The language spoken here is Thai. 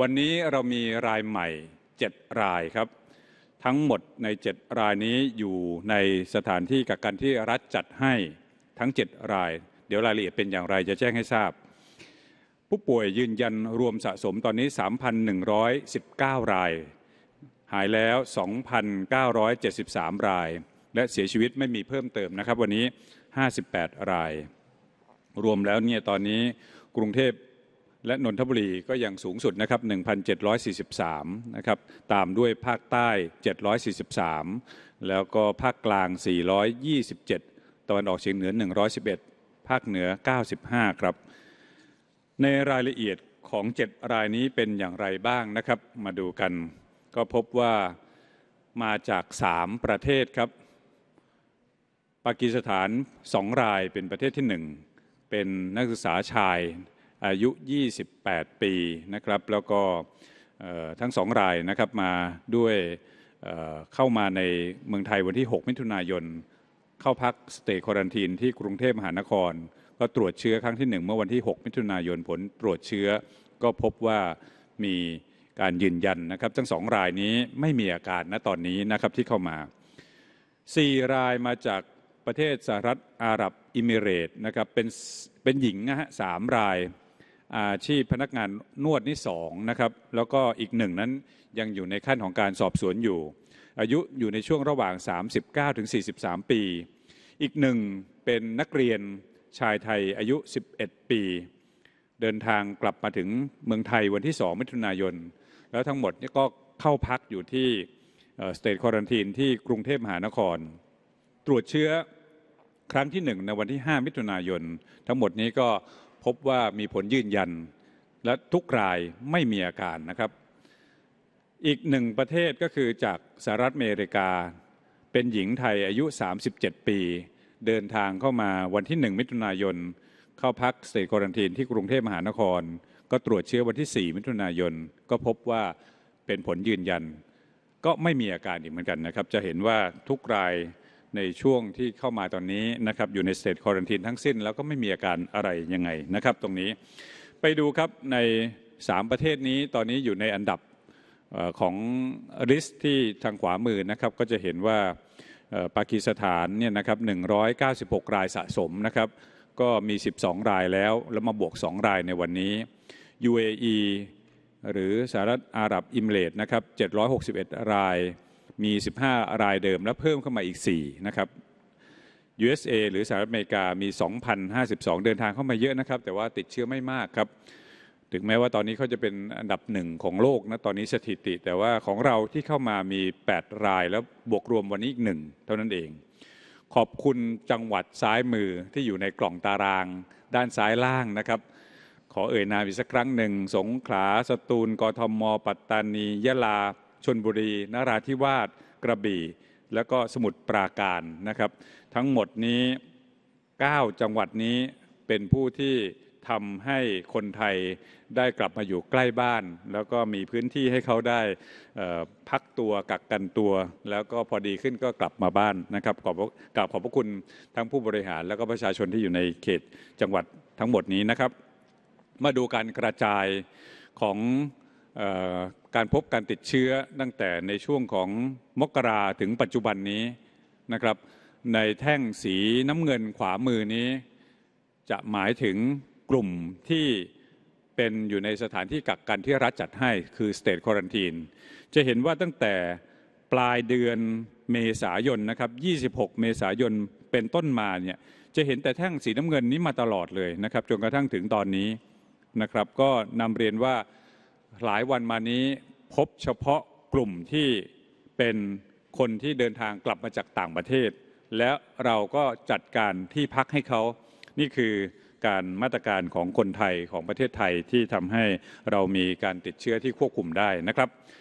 วันนี้เรามีรายใหม่ 7 รายครับ ทั้งหมดใน 7 รายนี้อยู่ในสถานที่กักกันที่รัฐจัดให้ทั้ง 7 ราย เดี๋ยวรายละเอียดเป็นอย่างไรจะแจ้งให้ทราบ ผู้ป่วยยืนยันรวมสะสมตอนนี้ 3,119 ราย หายแล้ว 2,973 ราย และเสียชีวิตไม่มีเพิ่มเติมนะครับวันนี้ 58 ราย รวมแล้วเนี่ยตอนนี้กรุงเทพและนนทบุรีก็ยังสูงสุดนะครับ 1,743 นะครับ ตามด้วยภาคใต้ 743 แล้วก็ภาคกลาง 427 ตะวันออกเฉียงเหนือ 111 ภาคเหนือ 95 ครับ ในรายละเอียดของ 7 รายนี้เป็นอย่างไรบ้างนะครับ มาดูกัน ก็พบว่ามาจาก 3 ประเทศครับ ปากีสถาน 2 รายเป็นประเทศที่ 1 เป็นนักศึกษาชายอายุ 28 ปีนะครับ แล้วก็ทั้งสองรายนะครับมาด้วยเข้ามาในเมืองไทยวันที่ 6 มิถุนายนเข้าพักสเตย์ควอนตีนที่กรุงเทพมหานคร ก็ตรวจเชื้อครั้งที่ 1 เมื่อวันที่ 6 มิถุนายนผลตรวจเชื้อ ก็พบว่ามีการยืนยันนะครับ ทั้งสองรายนี้ไม่มีอาการณตอนนี้นะครับที่เข้ามา 4 รายมาจากประเทศสหรัฐอาหรับอิมิเรตนะครับเป็นเป็นหญิงนะฮะสามรายอาชีพพนักงานนวดนี่สองนะครับแล้วก็อีกหนึ่งนั้นยังอยู่ในขั้นของการสอบสวนอยู่ อายุอยู่ในช่วงระหว่าง 39ถึง43 ปี อีกหนึ่งเป็นนักเรียนชายไทยอายุ 11 ปี เดินทางกลับมาถึงเมืองไทยวันที่ 2 มิถุนายน แล้วทั้งหมดนี่ก็เข้าพักอยู่ที่สเตทควอรันทีนที่กรุงเทพมหานคร ตรวจเชื้อครั้งที่ 1 ในวันที่ 5 มิถุนายนทั้งหมดนี้ก็พบว่ามีผลยืนยันและทุกรายไม่มีอาการนะครับ อีกหนึ่งประเทศก็คือจากสหรัฐอเมริกา เป็นหญิงไทยอายุ 37 ปี เดินทางเข้ามาวันที่ 1 มิถุนายนเข้าพักสเตทควอนตีนที่กรุงเทพมหานคร ก็ตรวจเชื้อวันที่ 4 มิถุนายนก็พบว่าเป็นผลยืนยัน ก็ไม่มีอาการอีกเหมือนกันนะครับ จะเห็นว่าทุกรายในช่วงที่เข้ามาตอนนี้นะครับอยู่ในสเตจควอรันทีนทั้งสิ้น แล้วก็ไม่มีอาการอะไรยังไงนะครับ ตรงนี้ไปดูครับใน 3 ประเทศนี้ ตอนนี้อยู่ในอันดับของลิสที่ทางขวามือนะครับก็จะเห็นว่าปากีสถานเนี่ยนะครับ196 รายสะสมนะครับก็มี 12 รายแล้วแล้วมาบวก 2 รายในวันนี้ UAE หรือสหรัฐอาหรับอิมเรตนะครับ761 รายมี 15 รายเดิมและเพิ่มเข้ามาอีก 4 นะครับ USA หรือสหรัฐอเมริกามี 2,052 เดินทางเข้ามาเยอะนะครับ แต่ว่าติดเชื้อไม่มากครับ ถึงแม้ว่าตอนนี้เขาจะเป็นอันดับหนึ่งของโลกนะตอนนี้สถิติแต่ว่าของเราที่เข้ามามี 8 รายแล้วบวกรวมวันนี้อีกหนึ่งเท่านั้นเอง ขอบคุณจังหวัดซ้ายมือที่อยู่ในกล่องตาราง ด้านซ้ายล่างนะครับ ขอเอ่ยนามอีกสักครั้งหนึ่งสงขลาสตูลกทมปัตตานียะลาชนบุรีนราธิวาสกระบี่แล้วก็สมุทรปราการนะครับ ทั้งหมดนี้ 9 จังหวัดนี้เป็นผู้ที่ทำให้คนไทยได้กลับมาอยู่ใกล้บ้านแล้วก็มีพื้นที่ให้เขาได้พักตัวกักกันตัว แล้วก็พอดีขึ้นก็กลับมาบ้านนะครับขอบกราบขอบพระคุณทั้งผู้บริหาร และก็ประชาชนที่อยู่ในเขตจังหวัดทั้งหมดนี้นะครับมาดูการกระจายของการพบการติดเชื้อตั้งแต่ในช่วงของมกราถึงปัจจุบันนี้นะครับในแท่งสีน้ำเงินขวามือนี้ จะหมายถึงกลุ่มที่เป็นอยู่ในสถานที่กักกันที่รัฐจัดให้คือ State Quarantine จะเห็นว่าตั้งแต่ปลายเดือนเมษายน นะครับ 26 เมษายนเป็นต้นมาเนี่ยจะเห็นแต่แท่งสีน้ำเงินนี้มาตลอดเลยนะครับจนกระทั่งถึงตอนนี้นะครับก็นำเรียนว่าหลายวันมานี้พบเฉพาะกลุ่มที่เป็นคนที่เดินทางกลับมาจากต่างประเทศ และเราก็จัดการที่พักให้เขา นี่คือการมาตรการของคนไทยของประเทศไทยที่ทำให้เรามีการติดเชื้อที่ควบคุมได้นะครับ